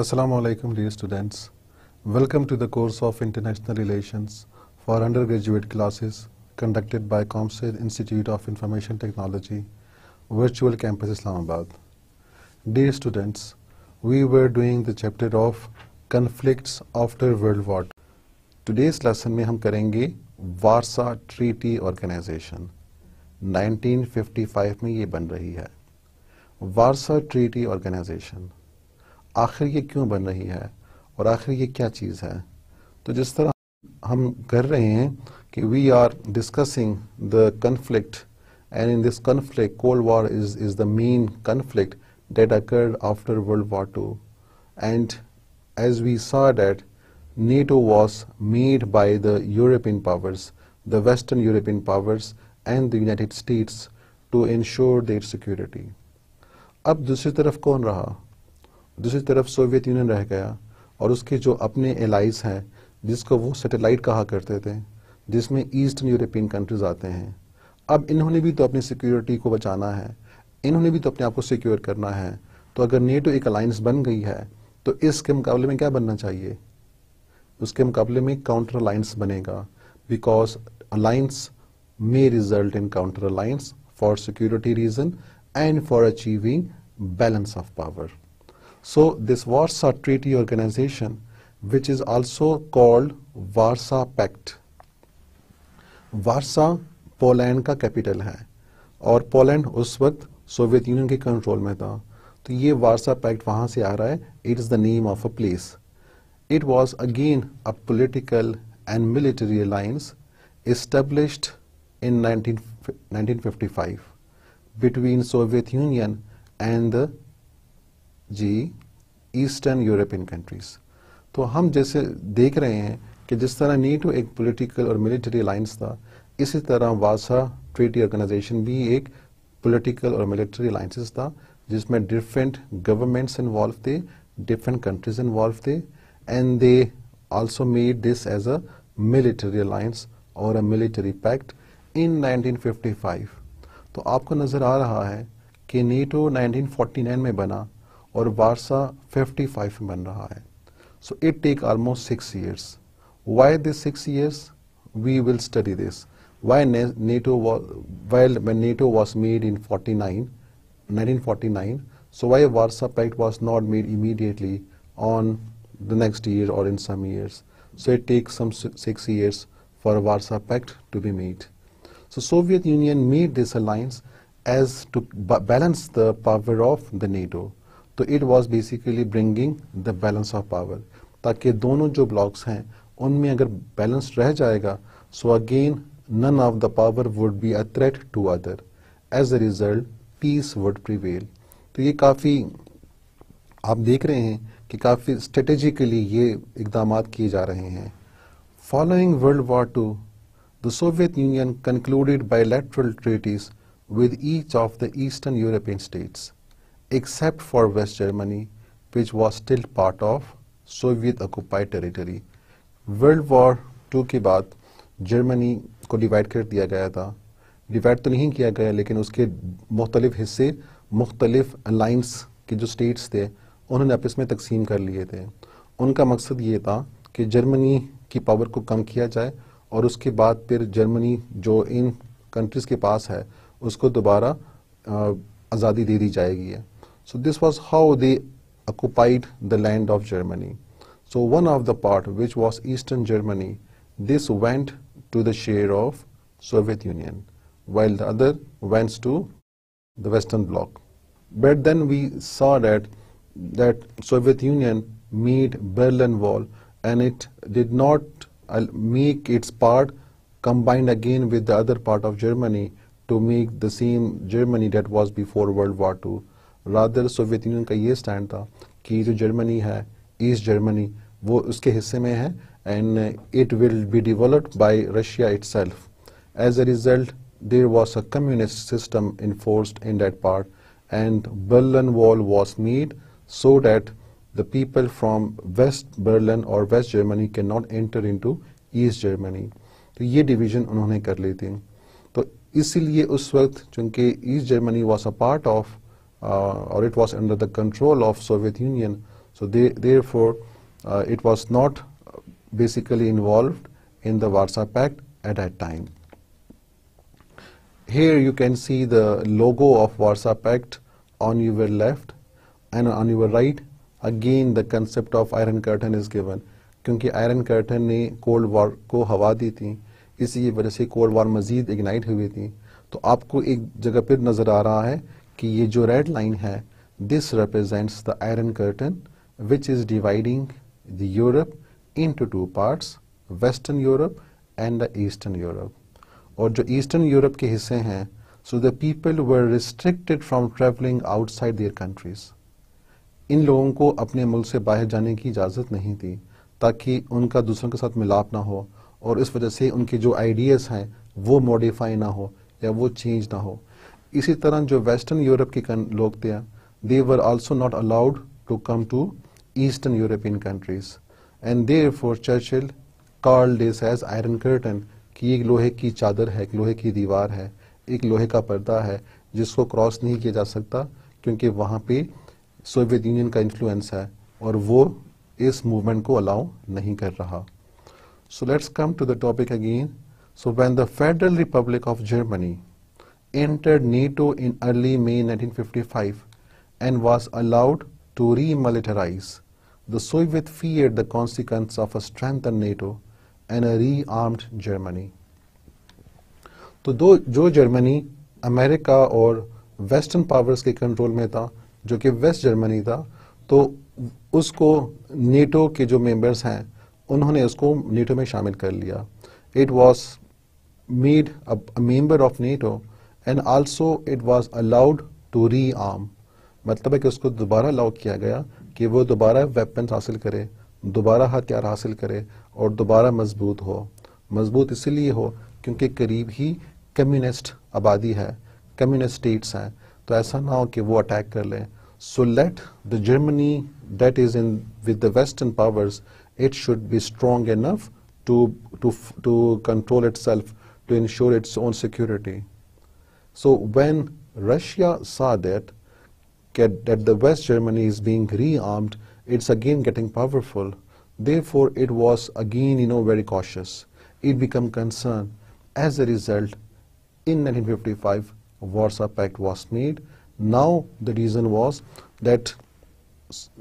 Assalamu alaikum dear students. Welcome to the course of International Relations for undergraduate classes conducted by Comsed Institute of Information Technology, Virtual Campus Islamabad. Dear students, we were doing the chapter of Conflicts after World War. Today's lesson में हम करेंगे Warsaw Treaty Organization. 1955 में ये बन रही है Warsaw Treaty Organization. आखिर ये क्यों बन रही है और आखिर ये क्या चीज है तो जिस तरह हम कर रहे हैं कि we are discussing the conflict and in this conflict cold war is is the main conflict that occurred after world war two and as we saw that NATO was made by the European powers the western European powers and the United States to ensure their security अब दूसरी तरफ कौन रहा दूसरी तरफ Soviet union रह गया और उसके जो अपने एलाइज हैं जिसको वो सैटेलाइट कहा करते थे जिसमें ईस्टर्न यूरोपियन कंट्रीज आते हैं अब इन्होंने भी तो अपनी सिक्योरिटी को बचाना है इन्होंने भी तो अपने आप को सिक्योर करना है तो अगर नेटो एक अलायंस बन गई है तो इसके मुकाबले में क्या बनना चाहिए उसके मुकाबले में काउंटर अलायंस बनेगा because alliance may result in counter alliance for security reason and for achieving balance of power So this Warsaw Treaty Organization, which is also called Warsaw Pact. warsaw poland ka capital hai aur poland us waqt soviet union ke control mein tha to ye warsaw pact wahan se aa raha hai it is the name of a place it was again a political and military alliance established in 19, 1955 between Soviet Union and the जी eastern European countries तो हम जैसे देख रहे हैं कि जिस तरह नीटो एक पॉलिटिकल और मिलिट्री अलायंस था इसी तरह वासा ट्रीटी ऑर्गेनाइजेशन भी एक पॉलिटिकल और मिलिट्री अलायंसेस था जिसमें डिफरेंट गवर्नमेंट्स इन्वॉल्व थे डिफरेंट कंट्रीज इन्वॉल्व थे and they also made this as a military alliance और a military pact in nineteen तो आपको नज़र आ रहा है कि नीटो नाइनटीन में बना Or Barca 55 में बन रहा so it take almost 6 years why this 6 years we will study this why nato was while when nato was made in 49 1949 so why warsaw pact was not made immediately on the next year or in some years so it takes some 6 years for warsaw pact to be made so soviet union made this alliance as to balance the power of the nato तो it was basically bringing the balance of power ताकि दोनों जो blocks हैं उनमें अगर balance रह जाएगा so again none of the power would be a threat to other as a result peace would prevail तो ये काफ़ी आप देख रहे हैं कि काफ़ी स्ट्रेटेजिकली ये इकदाम किए जा रहे हैं following world war two Soviet Union concluded by bilateral treaties with each of the eastern European states except for West Germany, which was still part of Soviet occupied territory. World War two के बाद Germany को divide कर दिया गया था divide तो नहीं किया गया लेकिन उसके मुख्तलिफ हिस्से मुख्तलिफ अलाइंस के जो स्टेट्स थे उन्होंने आपस में तकसीम कर लिए थे उनका मकसद ये था कि जर्मनी की पावर को कम किया जाए और उसके बाद फिर जर्मनी जो इन कंट्रीज़ के पास है उसको दोबारा आज़ादी दे दी जाएगी है So this was how they occupied the land of Germany. So one of the part which was Eastern Germany, this went to the share of Soviet Union, while the other went to the Western Bloc. But then we saw that that Soviet Union made Berlin Wall and it did not uh, make its part combined again with the other part of Germany to make the same Germany that was before World War II. Rather Soviet Union का ये stand था कि जो Germany है east Germany वो उसके हिस्से में है and it will be developed by Russia itself as a result there was a communist system enforced in that part and Berlin wall was made so people from west Berlin और west Germany के not enter into east Germany तो ये division उन्होंने कर ली थी तो इसीलिए उस वक्त चूंकि east Germany was a part of uh, or it was under the control of Soviet Union. So they, therefore, uh, it was not basically involved in the Warsaw Pact at that time. Here you can see the logo of Warsaw Pact on your left and on your right. Again the concept of Iron Curtain is given. क्योंकि iron curtain ने cold war को हवा दी थी इसी वजह से cold war मज़ीद ignite हुई थी तो आपको एक जगह पर नज़र आ रहा है कि ये जो रेड लाइन है this represents the iron curtain which is dividing the Europe in two parts western Europe and the eastern Europe और जो ईस्टर्न यूरोप के हिस्से हैं so the people were restricted from travelling outside their countries इन लोगों को अपने मुल्क से बाहर जाने की इजाज़त नहीं थी ताकि उनका दूसरों के साथ मिलाप ना हो और इस वजह से उनके जो आइडियाज़ हैं वो मॉडिफाई ना हो या वो चेंज ना हो इसी तरह जो वेस्टर्न यूरोप के लोग थे they were also not allowed to come to eastern European countries and therefore Churchill called this as iron curtain की एक लोहे की चादर है एक लोहे की दीवार है एक लोहे का पर्दा है जिसको क्रॉस नहीं किया जा सकता क्योंकि वहाँ पे सोवियत यूनियन का इन्फ्लुएंस है और वो इस मूवमेंट को अलाउ नहीं कर रहा so let's come to the topic again so when the federal republic of Germany entered NATO in early May 1955 and was allowed to remilitarize, the Soviet feared the consequence of a strengthened NATO and a rearmed Germany. तो दो जो Germany America और western powers के control में था जो कि waste Germany था तो उसको नेटो के जो मेंबर्स हैं उन्होंने उसको नेटो में शामिल कर लिया it was made a member of NATO and also it was allowed to rearm मतलब है कि उसको दोबारा अलाउ किया गया कि वो दोबारा वेपन्स हासिल करे दोबारा हथियार हासिल करे और दोबारा मजबूत हो मजबूत इसीलिए हो क्योंकि करीब ही कम्युनिस्ट आबादी है कम्युनिस्ट स्टेट्स हैं तो ऐसा ना हो कि वो अटैक कर लें so let the Germany that is in with the western powers it should be strong enough to, to, to control itself to ensure its own security. So when Russia saw that, that the West Germany is being rearmed, it's again getting powerful. Therefore, it was again, you know, very cautious. It became concerned. As a result, in 1955, Warsaw Pact was made. Now the reason was that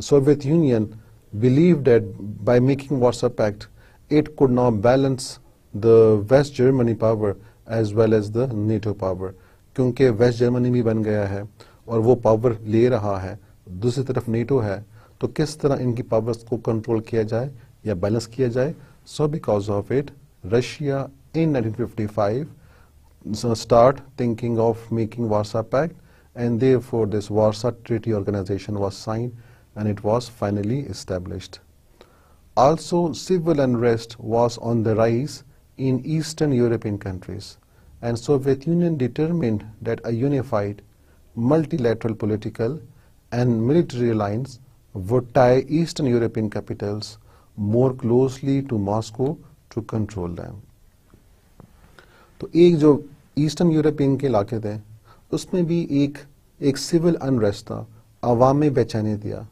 Soviet Union believed that by making Warsaw Pact, it could now balance the West Germany power as well as the NATO power. क्योंकि west Germany भी बन गया है और वो power ले रहा है दूसरी तरफ नेटो है तो किस तरह इनकी पावर को कंट्रोल किया जाए या बैलेंस किया जाए so because of it Russia in 1955 start thinking of making Warsaw pact and therefore this Warsaw treaty organization was sign and it was finally established also civil unrest was on the rise in eastern European countries and Soviet Union determined that a unified multilateral political and military alliance would tie Eastern European capitals more closely to Moscow to control them. तो एक जो eastern European के इलाके थे उसमें भी एक एक सिविल अनरेस्ट था आवाम में बेचैनी दिया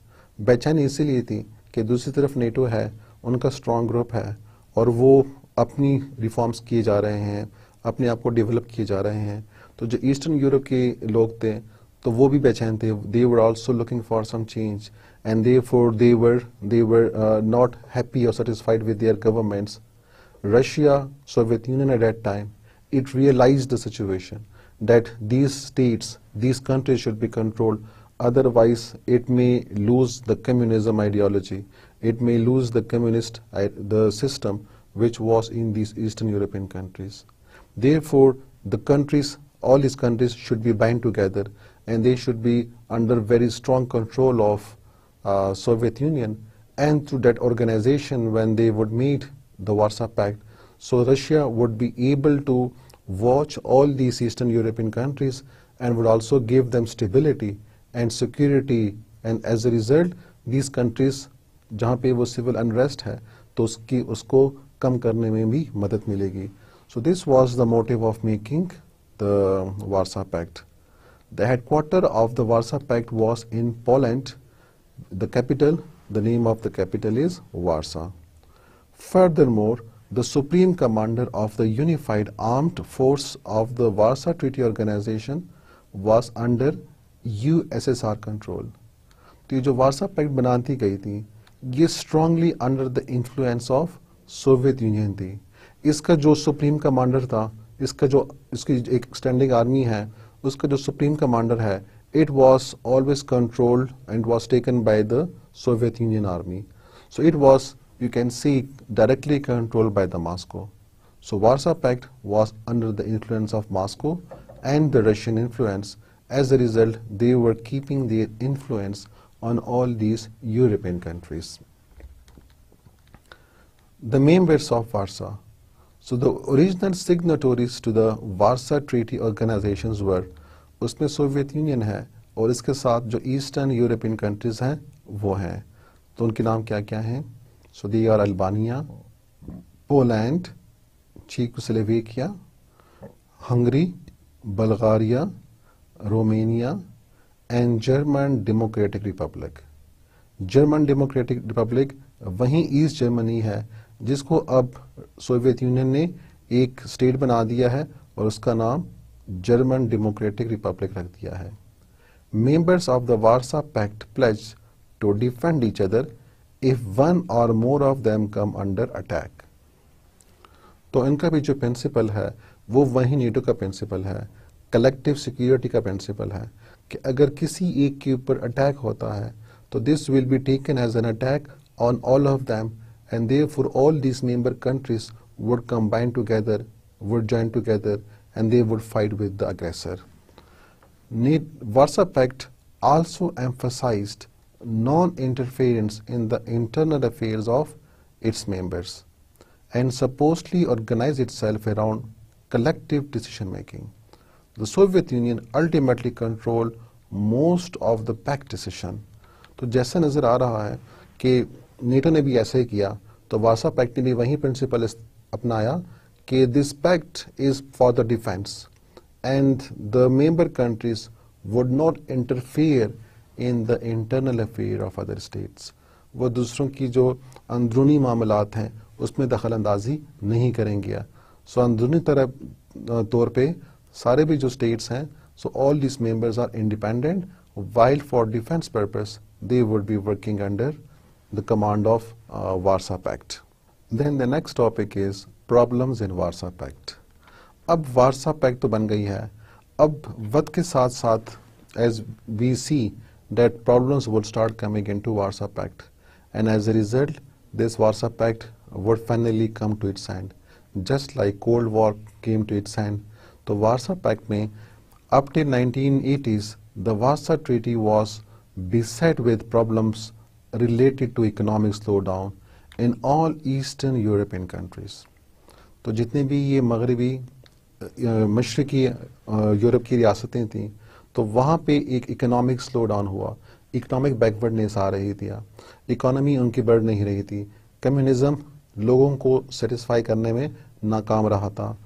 बेचैनी इसीलिए थी कि दूसरी तरफ नेटो है उनका स्ट्रॉन्ग ग्रुप है और वो अपनी रिफॉर्म्स किए जा रहे हैं अपने आप को डेवलप किए जा रहे हैं तो जो ईस्टर्न यूरोप के लोग थे तो वो भी बेचैन थे they were also looking for some change and therefore they were they were not happy और satisfied with their governments Russia Soviet Union at that time it realize the situation that these states these countries should be controlled otherwise it may lose the communism ideology it may lose the communist the system which was in these eastern European countries Therefore, the countries, all these countries should be bound together and they should be under very strong control of uh, Soviet Union and through that organization when they would meet the Warsaw Pact. So Russia would be able to watch all these Eastern European countries and would also give them stability and security and as a result these countries जहाँ पे वो civil unrest है तो उसकी उसको कम करने में भी मदद मिलेगी so this was the motive of making the Warsaw Pact. The headquarters of the Warsaw Pact was in Poland. The capital, the name of the capital is Warsaw. Furthermore, the supreme commander of the unified armed force of the Warsaw Treaty Organization was under USSR control. तो Warsaw Pact Warsaw pact strongly under the influence of Soviet Union. इसका जो supreme commander था इसका जो इसकी एक standing army है उसका जो supreme commander it was always controlled and was taken by the Soviet Union army. So it was, you can see, directly controlled by the Moscow. So Warsaw Pact was under the influence of Moscow and the Russian influence. As a result, they were keeping their influence on all these European countries. The main bits of Warsaw So the original signatories to the Warsaw Treaty organizations were उसमें Soviet Union है और इसके साथ जो eastern European countries हैं वो हैं तो उनके नाम क्या क्या हैं so they are Albania Poland चीक Hungary Bulgaria Romania and German Democratic Republic German Democratic Republic वहीं ईस्ट जर्मनी है जिसको अब सोवियत यूनियन ने एक स्टेट बना दिया है और उसका नाम जर्मन डेमोक्रेटिक रिपब्लिक रख दिया है members of the Warsaw pact pledge to defend each other if one or more of them come under attack तो इनका भी जो प्रिंसिपल है वो वही नेटो का प्रिंसिपल है कलेक्टिव सिक्योरिटी का प्रिंसिपल है कि अगर किसी एक के ऊपर अटैक होता है तो this will be taken as an attack on all of them and therefore all these member countries would combine together, would join together, and they would fight with the aggressor. Need, Warsaw Pact also emphasized non-interference in the internal affairs of its members and supposedly organized itself around collective decision-making. The Soviet Union ultimately controlled most of the pact decision. So, जैसा नज़र आ रहा है कि NATO ने भी ऐसा ही किया तो वार्सा पैक्ट ने भी वही प्रिंसिपल अपनाया कि this pact is for the defence and the member countries would not interfere in the internal affair of other states वो दूसरों की जो अंदरूनी मामला हैं उसमें दखल अंदाजी नहीं करेंगे सो so, अंदरूनी तरह तौर पे सारे भी जो स्टेट्स हैं so all this members are independent while for defence purpose they would be working under the command of uh, Warsaw Pact. Then the next topic is problems in Warsaw Pact. अब वारसा pact तो बन गई है अब वक्त के साथ साथ as we that problems would start coming into Warsaw Pact. And as a result, this Warsaw Pact would finally come to its end. Just like Cold War came to its end, So Warsaw Pact may, up to 1980s, the Warsaw Treaty was beset with problems related to to slow down in all eastern European countries तो जितने भी ये मगरबी मशरकी Europe की रियासतें थीं तो वहाँ पे एक इकोनॉमिक स्लो डाउन हुआ इकोनॉमिक बैकवर्डनेस आ रही थी इकोनॉमी उनकी बढ़ नहीं रही थी कम्युनिज्म लोगों को सेटिस्फाई करने में नाकाम रहा था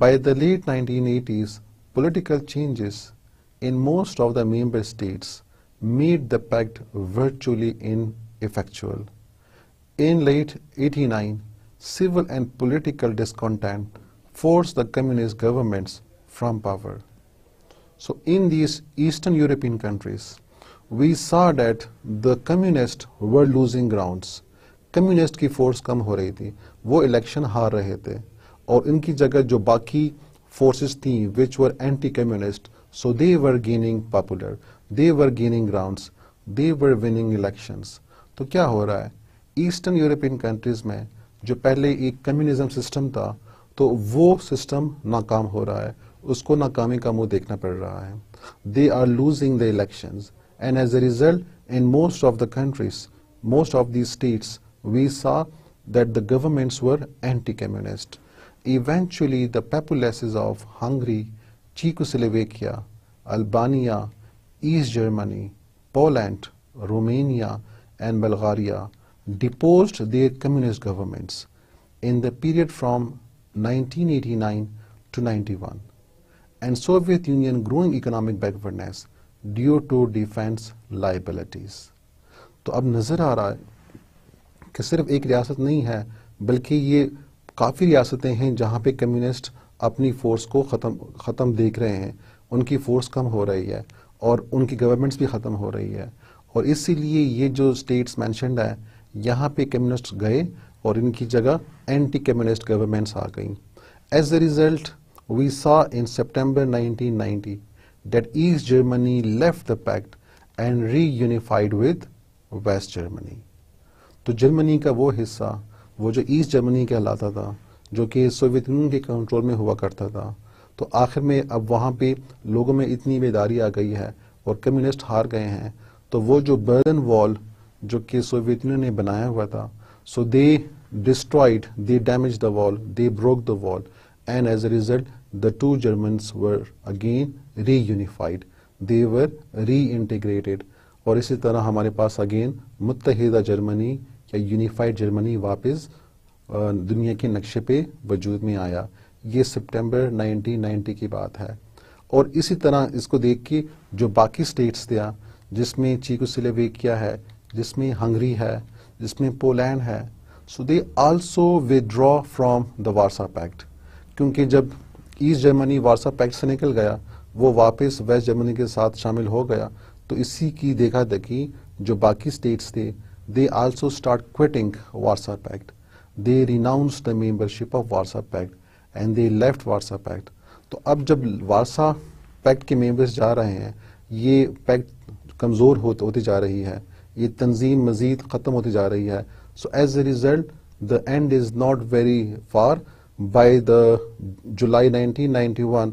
by the late 1980s political changes in most of the member states made the pact virtually ineffectual. In late 89, civil and political discontent forced the communist governments from power. So in these Eastern European countries, we saw that the communists were losing grounds. Communist ki force kam हो रही थी वो election हार रहे थे और इनकी जगह जो बाकी फोर्सेस थी which were anti communist so they they were gaining grounds they were winning elections to kya ho eastern european countries mein jo pehle ek communism system tha system nakam ho usko nakami ka they are losing the elections and as a result in most of the countries most of these states we saw that the governments were anti communist eventually the populaces of hungary czechoslovakia albania East Germany, Poland, Romania, and Bulgaria deposed their communist governments in the period from 1989 to 91 and Soviet Union growing economic backwardness due to defense liabilities. तो अब नज़र आ रहा है कि सिर्फ एक रियासत नहीं है बल्कि ये काफ़ी रियासतें हैं जहाँ पे कम्युनिस्ट अपनी फोर्स को ख़त्म ख़त्म देख रहे हैं उनकी फोर्स कम हो रही है और उनकी गवर्नमेंट्स भी ख़त्म हो रही है और इसीलिए ये जो स्टेट्स मैंशनड है यहाँ पे कम्युनिस्ट गए और इनकी जगह एंटी कम्युनिस्ट गवर्नमेंट्स आ गई as a result we saw in September 1990 that East Germany left the and reunified with West Germany तो जर्मनी का वो हिस्सा वो जो ईस्ट जर्मनी कहलाता था जो कि सोवियत यूनियन के कंट्रोल में हुआ करता था तो आखिर में अब वहां पे लोगों में इतनी बेदारी आ गई है और कम्युनिस्ट हार गए हैं तो वो जो बर्न वॉल जो कि सोवियत यूनियन ने बनाया हुआ था so they destroyed they damage the wall they broke the wall and as a result the two German were again reunified they were reintegrated और इसी तरह हमारे पास अगेन मुतहदा जर्मनी या यूनिफाइड जर्मनी वापस दुनिया के नक्शे पे वजूद में आया ये सितंबर 1990 की बात है और इसी तरह इसको देख के जो बाकी स्टेट्स दिया जिसमें चीको सिलेवेकिया है जिसमें हंगरी है जिसमें पोलैंड है so they also withdraw from the Warsaw pact क्योंकि जब ईस्ट जर्मनी वारसा पैक्ट से निकल गया वो वापस वेस्ट जर्मनी के साथ शामिल हो गया तो इसी की देखा देखी जो बाकी स्टेट्स थे they also start quitting Warsaw pact they renounce the membership of Warsaw pact and they left Warsaw pact तो अब जब वारसा पैक्ट के मेंबर्स जा रहे हैं ये पैक्ट कमज़ोर होते होती जा रही है ये तंजीम मज़ीद ख़त्म होती जा रही है so as a result the end is not very far by the July 1991,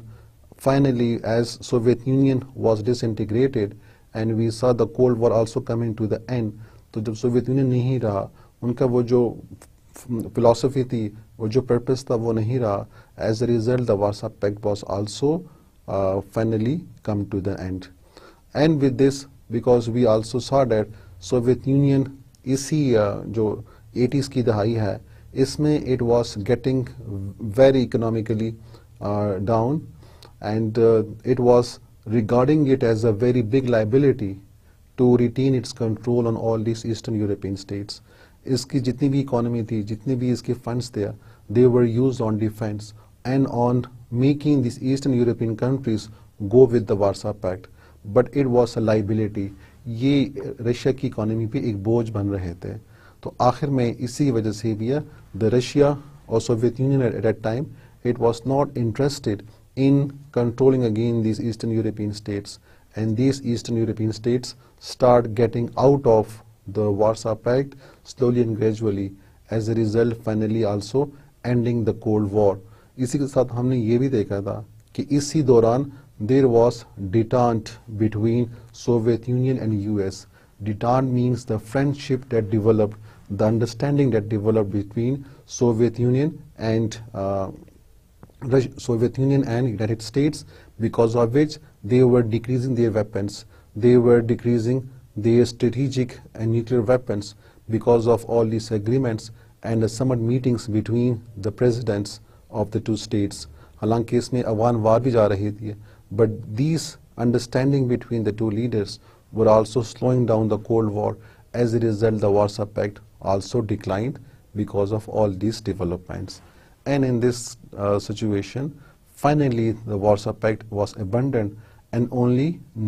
finally as Soviet Union was disintegrated and we saw the cold war also coming to the end तो जब Soviet union नहीं रहा उनका वो जो philosophy thi the jo purpose tha wo nahi as a result the whatsapp pact was also uh, finally come to the end and with this because we also saw that soviet union isi uh, jo 80s ki dahai hai it was getting very economically uh, down and uh, it was regarding it as a very big liability to retain its control on all these eastern european states इसकी जितनी भी economy थी जितने भी इसके funds थे they were use on defence and on making this eastern European countries go with the Warsaw pact but it was a liability ये Russia की इकोनॉमी पे एक बोझ बन रहे थे तो आखिर में इसी वजह से भी द रशिया और Soviet Union at that time it was not interested in controlling again this eastern European states and this eastern European states start getting out of the Warsaw Pact slowly and gradually as a result finally also ending the Cold War. इसी के साथ हमने ये भी देखा था कि इसी दौरान there was detente between Soviet Union and U S detente means the friendship that developed the understanding that developed Soviet Union and United States because of which they were decreasing their weapons, they were decreasing their strategic and nuclear weapons because of all these agreements and the summit meetings between the presidents of the two states. along with अवान वार भी जा रही थी but these understanding the the two leaders were also slowing down the cold war as a result the Warsaw pact because of all these developments. And in this uh, situation, finally the Warsaw Pact was abandoned and only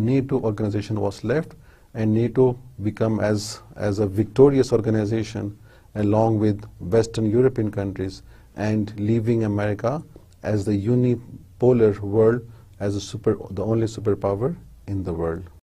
NATO organization was left and NATO become as, as a victorious organization along with Western European countries and leaving America as the unipolar world as super, the only superpower in the world.